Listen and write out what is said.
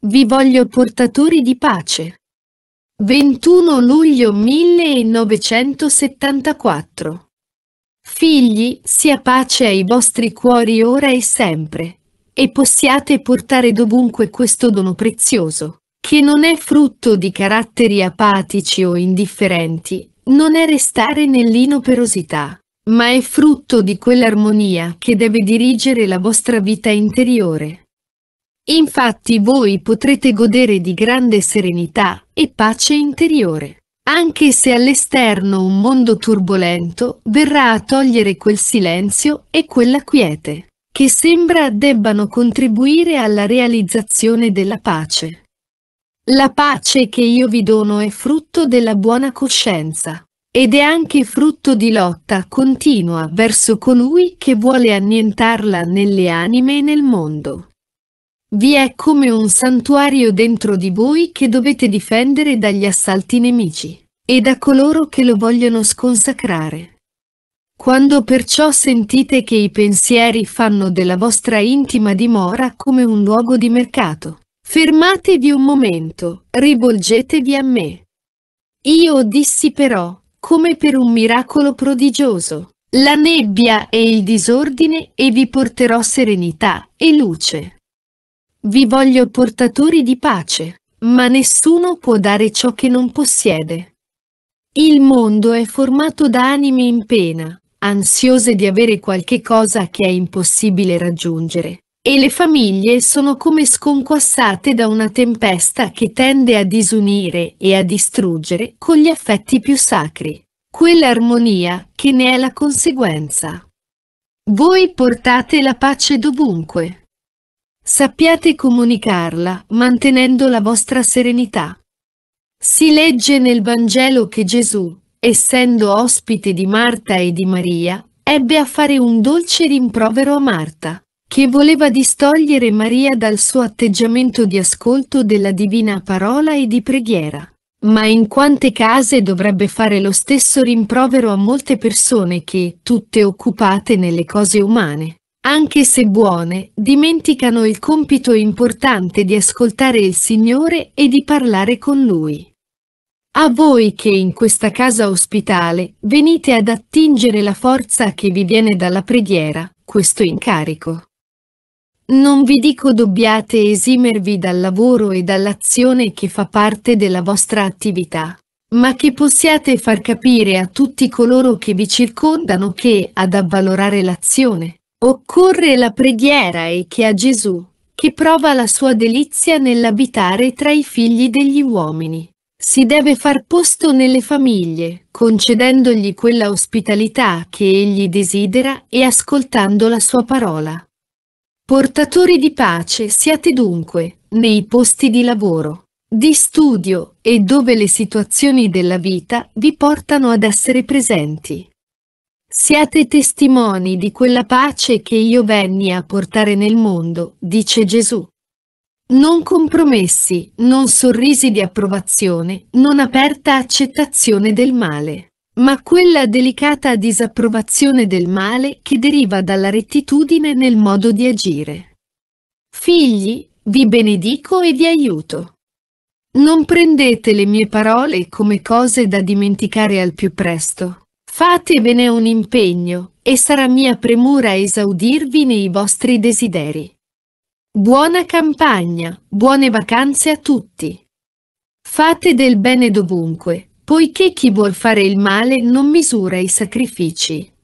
Vi voglio portatori di pace. 21 luglio 1974. Figli, sia pace ai vostri cuori ora e sempre, e possiate portare dovunque questo dono prezioso, che non è frutto di caratteri apatici o indifferenti, non è restare nell'inoperosità, ma è frutto di quell'armonia che deve dirigere la vostra vita interiore. Infatti voi potrete godere di grande serenità e pace interiore. Anche se all'esterno un mondo turbolento verrà a togliere quel silenzio e quella quiete, che sembra debbano contribuire alla realizzazione della pace. La pace che io vi dono è frutto della buona coscienza, ed è anche frutto di lotta continua verso colui che vuole annientarla nelle anime e nel mondo. Vi è come un santuario dentro di voi che dovete difendere dagli assalti nemici e da coloro che lo vogliono sconsacrare. Quando perciò sentite che i pensieri fanno della vostra intima dimora come un luogo di mercato, fermatevi un momento, rivolgetevi a me. Io dissi però, come per un miracolo prodigioso, la nebbia e il disordine e vi porterò serenità e luce. Vi voglio portatori di pace, ma nessuno può dare ciò che non possiede. Il mondo è formato da anime in pena, ansiose di avere qualche cosa che è impossibile raggiungere, e le famiglie sono come sconquassate da una tempesta che tende a disunire e a distruggere con gli affetti più sacri, quell'armonia che ne è la conseguenza. Voi portate la pace dovunque, Sappiate comunicarla, mantenendo la vostra serenità. Si legge nel Vangelo che Gesù, essendo ospite di Marta e di Maria, ebbe a fare un dolce rimprovero a Marta, che voleva distogliere Maria dal suo atteggiamento di ascolto della divina parola e di preghiera. Ma in quante case dovrebbe fare lo stesso rimprovero a molte persone che, tutte occupate nelle cose umane, anche se buone, dimenticano il compito importante di ascoltare il Signore e di parlare con Lui. A voi che in questa casa ospitale venite ad attingere la forza che vi viene dalla preghiera, questo incarico. Non vi dico dobbiate esimervi dal lavoro e dall'azione che fa parte della vostra attività, ma che possiate far capire a tutti coloro che vi circondano che, ad avvalorare l'azione, Occorre la preghiera e che a Gesù, che prova la sua delizia nell'abitare tra i figli degli uomini. Si deve far posto nelle famiglie, concedendogli quella ospitalità che egli desidera e ascoltando la sua parola. Portatori di pace siate dunque, nei posti di lavoro, di studio e dove le situazioni della vita vi portano ad essere presenti. Siate testimoni di quella pace che io venni a portare nel mondo, dice Gesù. Non compromessi, non sorrisi di approvazione, non aperta accettazione del male, ma quella delicata disapprovazione del male che deriva dalla rettitudine nel modo di agire. Figli, vi benedico e vi aiuto. Non prendete le mie parole come cose da dimenticare al più presto, Fatevene un impegno, e sarà mia premura esaudirvi nei vostri desideri. Buona campagna, buone vacanze a tutti. Fate del bene dovunque, poiché chi vuol fare il male non misura i sacrifici.